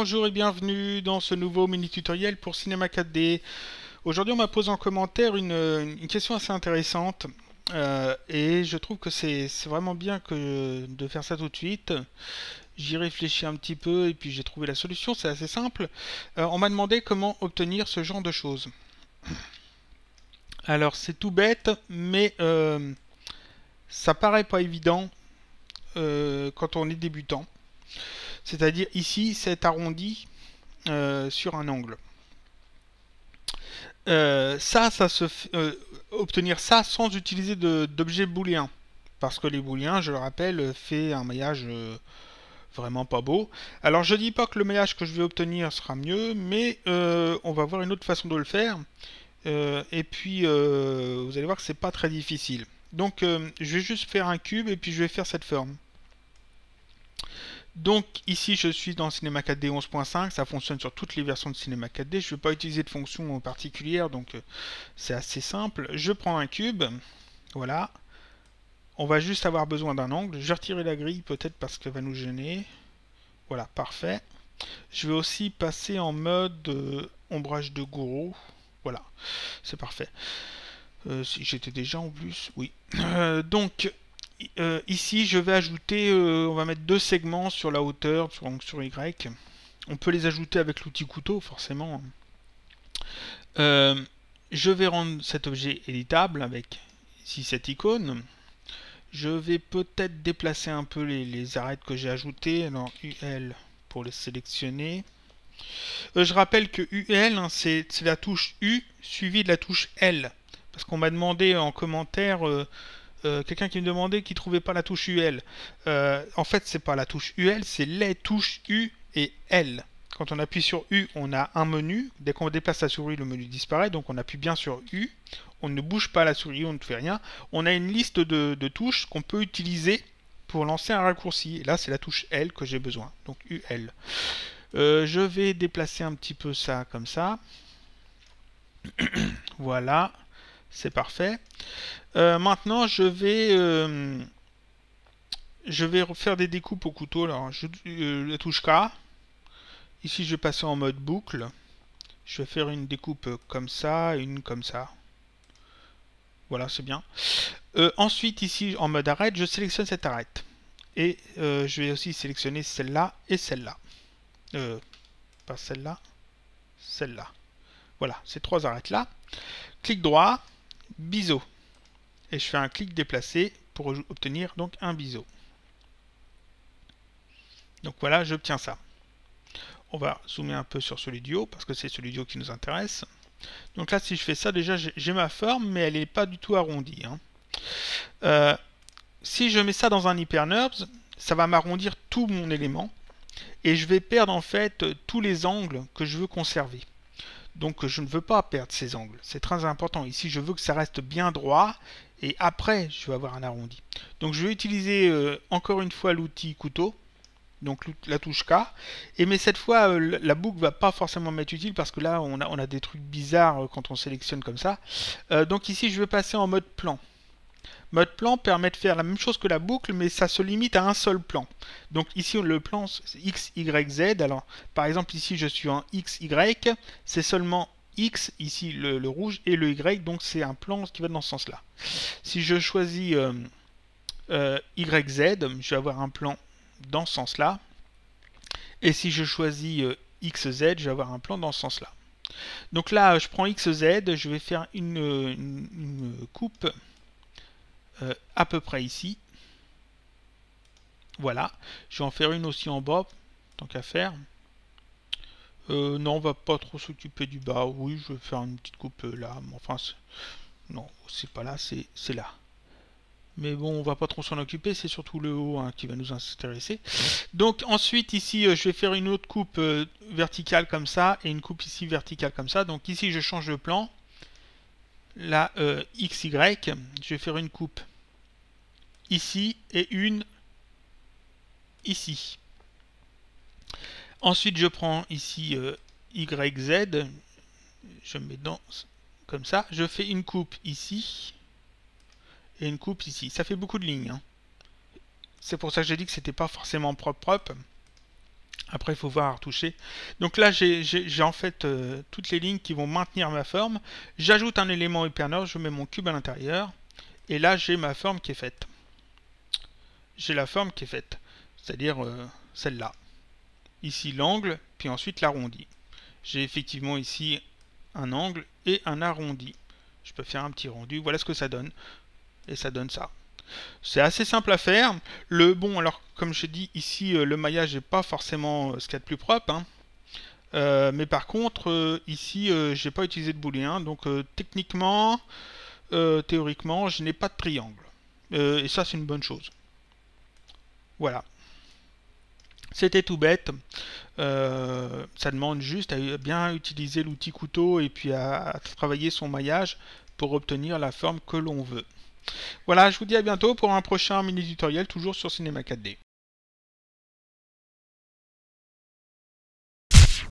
Bonjour et bienvenue dans ce nouveau mini-tutoriel pour Cinema 4D. Aujourd'hui, on m'a posé en commentaire une, question assez intéressante euh, et je trouve que c'est vraiment bien que, de faire ça tout de suite. J'y réfléchis un petit peu et puis j'ai trouvé la solution, c'est assez simple. Euh, on m'a demandé comment obtenir ce genre de choses. Alors c'est tout bête, mais euh, ça paraît pas évident quand on est débutant c'est-à-dire ici c'est arrondi euh, sur un angle. Euh, ça, ça se fait, euh, obtenir ça sans utiliser d'objets booléens. Parce que les booléens, je le rappelle, fait un maillage vraiment pas beau. Alors je dis pas que le maillage que je vais obtenir sera mieux, mais on va voir une autre façon de le faire. et puis vous allez voir que c'est pas très difficile. Donc je vais juste faire un cube et puis je vais faire cette forme. Donc ici je suis dans Cinema 4D 11.5, ça fonctionne sur toutes les versions de Cinema 4D, je ne vais pas utiliser de fonction particulière, donc euh, c'est assez simple. Je prends un cube, voilà, on va juste avoir besoin d'un angle, je vais retirer la grille peut-être parce qu'elle va nous gêner, voilà, parfait. Je vais aussi passer en mode euh, ombrage de gourou, voilà, c'est parfait. Euh, si j'étais déjà en plus, oui. donc euh, ici, je vais ajouter, euh, on va mettre deux segments sur la hauteur, donc sur Y. On peut les ajouter avec l'outil couteau, forcément. Euh, je vais rendre cet objet éditable avec ici cette icône. Je vais peut-être déplacer un peu les, arêtes que j'ai ajoutées. Alors, UL pour les sélectionner. je rappelle que UL, hein, c'est la touche U suivie de la touche L. Parce qu'on m'a demandé en commentaire euh, quelqu'un qui me demandait qui trouvait pas la touche UL. Euh, en fait, c'est pas la touche UL, c'est les touches U et L. Quand on appuie sur U, on a un menu. Dès qu'on déplace la souris, le menu disparaît. Donc on appuie bien sur U. On ne bouge pas la souris, on ne fait rien. On a une liste de, touches qu'on peut utiliser pour lancer un raccourci. là, c'est la touche L que j'ai besoin. Donc UL. Euh, je vais déplacer un petit peu ça comme ça. voilà, c'est parfait. Euh, maintenant, je vais... Euh, je vais faire des découpes au couteau. Alors, je, euh, touche K. Ici, je vais passer en mode boucle. Je vais faire une découpe comme ça, une comme ça. Voilà, c'est bien. ensuite, ici, en mode arrête, je sélectionne cette arête. Et je vais aussi sélectionner celle-là et celle-là. pas celle-là, celle-là. Voilà, ces trois arêtes-là. Clic droit, biseau et je fais un clic déplacé pour obtenir donc un biseau. Donc voilà, j'obtiens ça. On va zoomer un peu sur celui du haut parce que c'est celui du haut qui nous intéresse. Donc là, si je fais ça, déjà j'ai ma forme, mais elle n'est pas du tout arrondie. Hein. Euh, si je mets ça dans un hypernerve, ça va m'arrondir tout mon élément et je vais perdre en fait tous les angles que je veux conserver. Donc euh, je ne veux pas perdre ces angles. C'est très important. Ici, je veux que ça reste bien droit. Et après, je vais avoir un arrondi. Donc je vais utiliser euh, encore une fois l'outil couteau. Donc la touche K. Et mais cette fois, euh, la boucle va pas forcément m'être utile parce que là, on a, on a des trucs bizarres quand on sélectionne comme ça. donc ici, je vais passer en mode plan. Mode plan permet de faire la même chose que la boucle, mais ça se limite à un seul plan. Donc ici, le plan X, Y, Z. Alors, par exemple, ici, je suis en X, Y. C'est seulement X, ici, le, rouge, et le Y. Donc, c'est un plan qui va dans ce sens-là. Si je choisis euh, euh, Y, Z, je vais avoir un plan dans ce sens-là. Et si je choisis euh, X, Z, je vais avoir un plan dans ce sens-là. Donc là, je prends XZ, je vais faire une coupe euh, à peu près ici. Voilà. Je vais en faire une aussi en bas, tant qu'à faire. Euh, non, on va pas trop s'occuper du bas. Oui, je vais faire une petite coupe euh, là. Mais enfin, non, c'est pas là, c'est là. Mais bon, on va pas trop s'en occuper, c'est surtout le haut hein, qui va nous intéresser. Donc ensuite, ici, je vais faire une autre coupe verticale comme ça, et une coupe ici verticale comme ça. Donc ici, je change de plan. Là, XY, je vais faire une coupe ici et une ici. Ensuite, je prends ici euh, YZ, je mets dans comme ça, je fais une coupe ici et une coupe ici. Ça fait beaucoup de lignes. Hein. C'est pour ça que j'ai dit que c'était pas forcément propre Après, il faut voir toucher. retoucher. Donc là, j'ai en fait euh, toutes les lignes qui vont maintenir ma forme. J'ajoute un élément hyperneur. je mets mon cube à l'intérieur. Et là, j'ai ma forme qui est faite j'ai la forme qui est faite, c'est-à-dire euh, celle-là. Ici l'angle, puis ensuite l'arrondi. J'ai effectivement ici un angle et un arrondi. Je peux faire un petit rendu, voilà ce que ça donne. Et ça donne ça. C'est assez simple à faire. Le bon, alors comme je dit ici, euh, le maillage n'est pas forcément euh, ce qu'il y a de plus propre. Hein. mais par contre, ici, je n'ai pas utilisé de booléen, donc techniquement, théoriquement, je n'ai pas de triangle. et ça, c'est une bonne chose. Voilà. C'était tout bête. Euh, ça demande juste à bien utiliser l'outil couteau et puis à, travailler son maillage pour obtenir la forme que l'on veut. Voilà, je vous dis à bientôt pour un prochain mini tutoriel toujours sur Cinema 4D.